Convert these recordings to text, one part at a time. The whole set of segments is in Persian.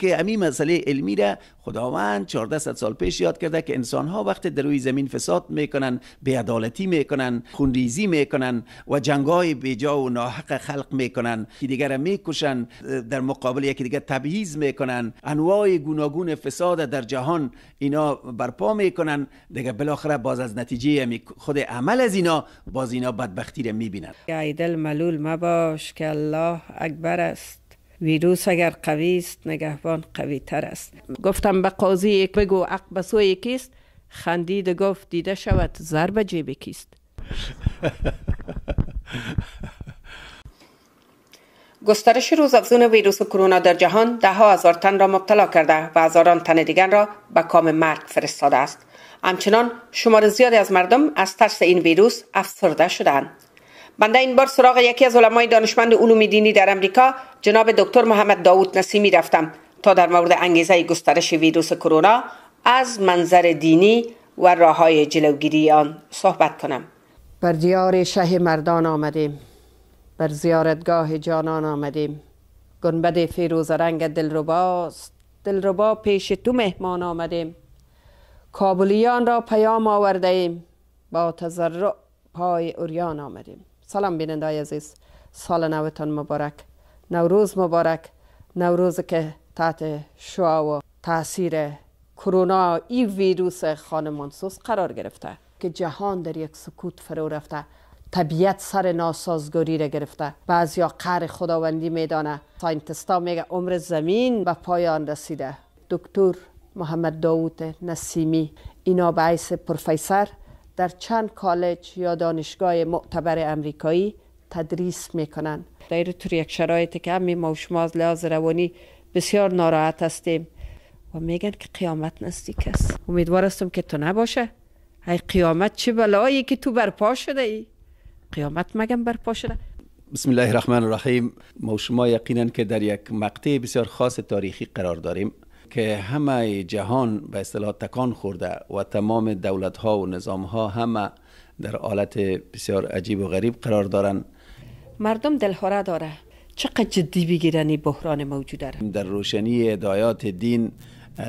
که امی مسئله علمی را خداوند 1400 سال پیش یاد کرده که انسان ها وقتی در روی زمین فساد میکنن عدالتی میکنن خونریزی میکنن و جنگای بیجا و ناحق خلق میکنن که دیگر میکشن در مقابل یکی دیگر تبعیض میکنن انواع گوناگون فساد در جهان اینا برپا میکنن دیگه بالاخره باز از نتیجه یعنی خود عمل از اینا باز اینا بدبختی را میبینن دل ملول مباش که الله اکبر است ویروس اگر قوی است نگهبان قوی تر است گفتم به قاضی بگو عق به سوی کیست خندید گفت دیده شود زر جیب کیست گسترش روزافزون ویروس کرونا در جهان ده ها هزار تن را مبتلا کرده و هزاران تن دیگر را به کام مرگ فرستاده است همچنان شمار زیادی از مردم از ترس این ویروس افسرده شدند بنده این بار سراغ یکی از علمای دانشمند علوم دینی در امریکا جناب دکتر محمد داوود نسیمی رفتم تا در مورد انگیزه گسترش ویروس کرونا از منظر دینی و راه های جلوگیری آن صحبت کنم بر دیار شه مردان آمدیم بر زیارتگاه جانان آمدیم گنبد فیروز رنگ دلرباست دلربا پیش تو مهمان آمدیم کابلیان را پیام آورده ایم با تزرع پای اوریان آمدیم سلام های عزیز سال نوتان مبارک نوروز مبارک نوروز که تحت شعا و تاثیر کرونا ای ویروس خانه قرار گرفته که جهان در یک سکوت فرو رفته طبیعت سر ناسازگاری را گرفته بعضیا قهر خداوندی میدانه ساینتستا میگه عمر زمین به پایان رسیده دکتر محمد داوود نسیمی اینا به عیس پروفیسر در چند کالج یا دانشگاه معتبر امریکایی تدریس میکنن در طور یک شرایطی که همین ما و شما از لحاظ روانی بسیار ناراحت هستیم و میگن که قیامت نزدیک است امیدوار هستم که تو نباشه ای قیامت چه بلایی که تو برپا شده ای قیامت مگم برپا شده بسم الله الرحمن الرحیم ما و شما یقینا که در یک مقطع بسیار خاص تاریخی قرار داریم که همه جهان به اصطلاح تکان خورده و تمام دولت ها و نظام ها همه در حالت بسیار عجیب و غریب قرار دارن مردم دلخوره داره چقدر جدی بگیرن بحران موجود داره در روشنی هدایات دین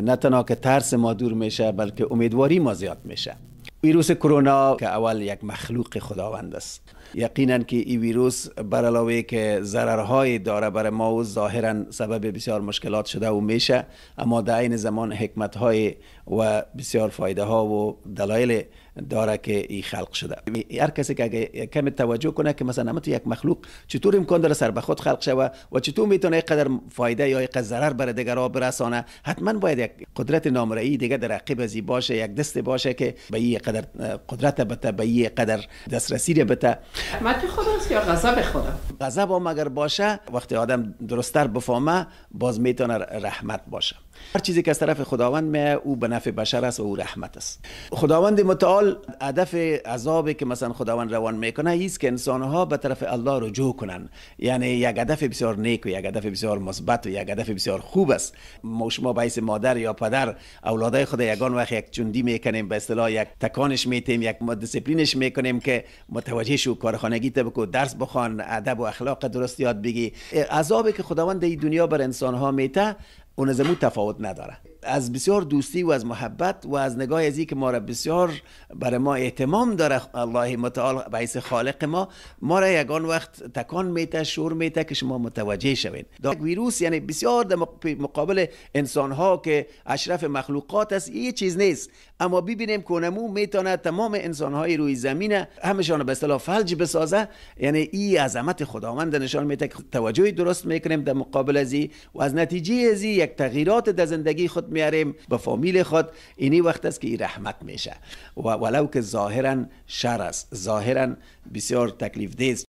نه تنها که ترس ما دور میشه بلکه امیدواری ما زیاد میشه ویروس کرونا که اول یک مخلوق خداوند است یقینا که این ویروس بر علاوه که ضررهای داره بر ما و ظاهرا سبب بسیار مشکلات شده و میشه اما در عین زمان حکمت های و بسیار فایده ها و دلایل داره که این خلق شده هر کسی که کم توجه کنه که مثلا مت یک مخلوق چطور امکان داره سر به خود خلق شوه و چطور میتونه اینقدر فایده یا اینقدر ضرر بر دیگرها برسانه حتما باید یک قدرت نامرئی دیگه در عقب باشه یک دست باشه که به قدر قدرت به قدر دسترسی بته مدی خداست یا غضب خدا غضب هم اگر باشه وقتی آدم درستتر بفهمه باز میتونه رحمت باشه هر چیزی که از طرف خداوند میه او به نفع بشر است و او رحمت است خداوند متعال هدف عذابی که مثلا خداوند روان میکنه ایست که انسان ها به طرف الله رجوع کنن یعنی یک هدف بسیار نیک و یک هدف بسیار مثبت و یک هدف بسیار خوب است ما شما به مادر یا پدر اولادای خود یگان وقت یک چوندی میکنیم به اصطلاح یک تکانش میتیم یک دیسپلینش میکنیم که متوجه شو کارخانگی ته بکو درس بخوان ادب و اخلاق درست یاد بگی عذابی که خداوند دنیا بر انسان ها میته منظمون تفاوت نداره از بسیار دوستی و از محبت و از نگاه ازی که ما را بسیار برای ما اهتمام داره الله متعال به خالق ما ما را یگان وقت تکان میته شور میته که شما متوجه شوید دا ویروس یعنی بسیار در مقابل انسان ها که اشرف مخلوقات است این چیز نیست اما ببینیم که نمو میتونه تمام انسان های روی زمین همشان به اصطلاح فلج بسازه یعنی ای عظمت خداوند نشان میده که توجه درست میکنیم در مقابل ازی و از نتیجه ازی یک تغییرات در زندگی خود میاریم به فامیل خود اینی وقت است که این رحمت میشه و ولو که ظاهرا شر است ظاهرا بسیار تکلیف دیز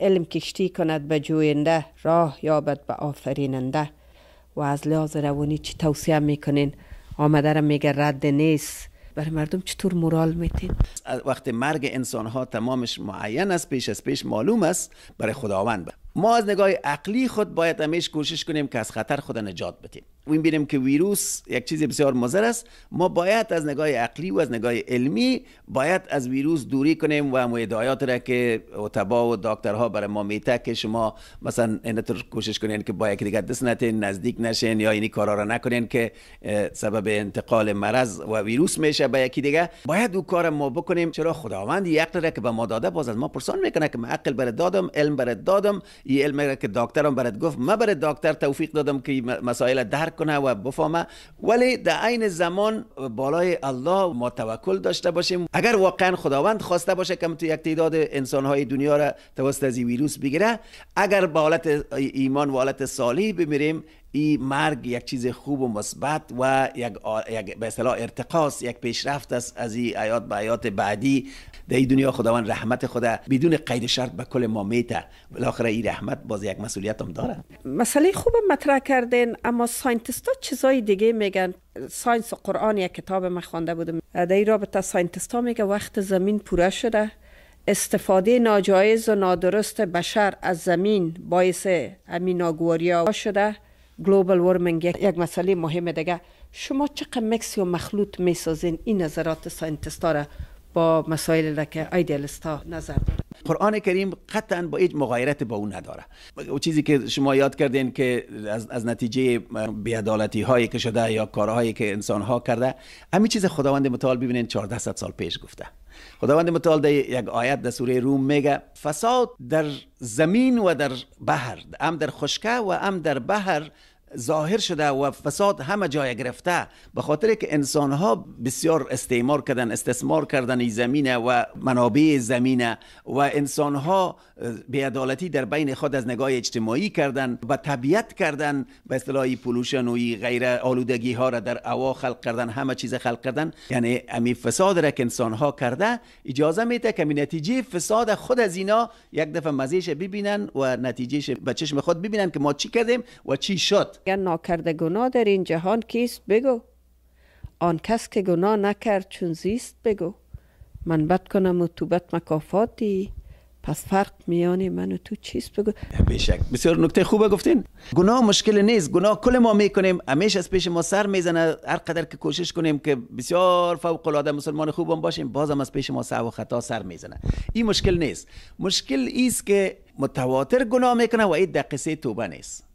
علم کشتی کند به جوینده راه یابد به آفریننده و از لحاظ روانی چی توصیه میکنین آمده را میگه رد نیست برای مردم چطور مورال میتین وقتی مرگ انسان ها تمامش معین است پیش از پیش معلوم است برای خداوند ما از نگاه عقلی خود باید همیش کوشش کنیم که از خطر خود نجات بینیم که ویروس یک چیز بسیار مضر است ما باید از نگاه عقلی و از نگاه علمی باید از ویروس دوری کنیم و هدایات را که اتبا و دکترها برای ما میته که شما مثلا اینطور کوشش کنین که با یک دیگر دست نتین نزدیک نشین یا اینی کارا را نکنین که سبب انتقال مرض و ویروس میشه به یکی دیگه باید او کار ما بکنیم چرا خداوند عقل را که به ما داده باز از ما پرسان میکنه که من عقل برات دادم علم برات دادم این علم را که دکترم برات گفت من برات دکتر توفیق دادم که مسائل درک کنه و بفهمه ولی در عین زمان بالای الله ما توکل داشته باشیم اگر واقعا خداوند خواسته باشه که یک تعداد انسان های دنیا را توسط از ویروس بگیره اگر به حالت ایمان و حالت صالح بمیریم این مرگ یک چیز خوب و مثبت و یک, یک به اصطلاح ارتقاس یک پیشرفت است از این آیات به آیات بعدی در این دنیا خداوند رحمت خدا بدون قید شرط به کل ما میته بالاخره این رحمت باز یک مسئولیت هم داره مسئله خوب مطرح کردین اما ساینتیست ها چیزای دیگه میگن ساینس و قرآن یک کتاب من خوانده بودم در این رابطه ساینتیست ها میگه وقت زمین پوره شده استفاده ناجایز و نادرست بشر از زمین باعث همین شده گلوبال وارمنگ یک مسئله مهم دیگه شما چقدر مکسی و مخلوط میسازین این نظرات ساینتستا را با مسائل که ایدیالستا نظر داره قرآن کریم قطعا با هیچ مغایرت با او نداره و چیزی که شما یاد کردین که از, نتیجه بیادالتی هایی که شده یا کارهایی که انسان ها کرده همین چیز خداوند متعال ببینین 1400 سال پیش گفته خداوند متعال در یک آیت در سوره روم میگه فساد در زمین و در بحر هم در خشکه و هم در بحر ظاهر شده و فساد همه جای گرفته به خاطر که انسان ها بسیار استعمار کردن استثمار کردن این زمینه و منابع زمینه و انسان ها بیعدالتی در بین خود از نگاه اجتماعی کردن و طبیعت کردن به اصطلاح پولوشن و غیر آلودگی ها را در هوا خلق کردن همه چیز خلق کردن یعنی امی فساد را که انسان ها کرده اجازه میده که نتیجه فساد خود از اینا یک دفعه مزیش ببینن و نتیجهش به چشم خود ببینن که ما چی کردیم و چی شد اگر ناکرده گناه در این جهان کیست بگو آن کس که گناه نکرد چون زیست بگو من بد کنم و تو بد مکافاتی پس فرق میان من و تو چیست بگو بیشک بسیار نکته خوبه گفتین گناه مشکل نیست گناه کل ما میکنیم همیشه از پیش ما سر میزنه هر قدر که کوشش کنیم که بسیار فوق العاده مسلمان خوبم باشیم بازم از پیش ما سر و خطا سر میزنه این مشکل نیست مشکل ایست که متواتر گناه میکنه و این در توبه نیست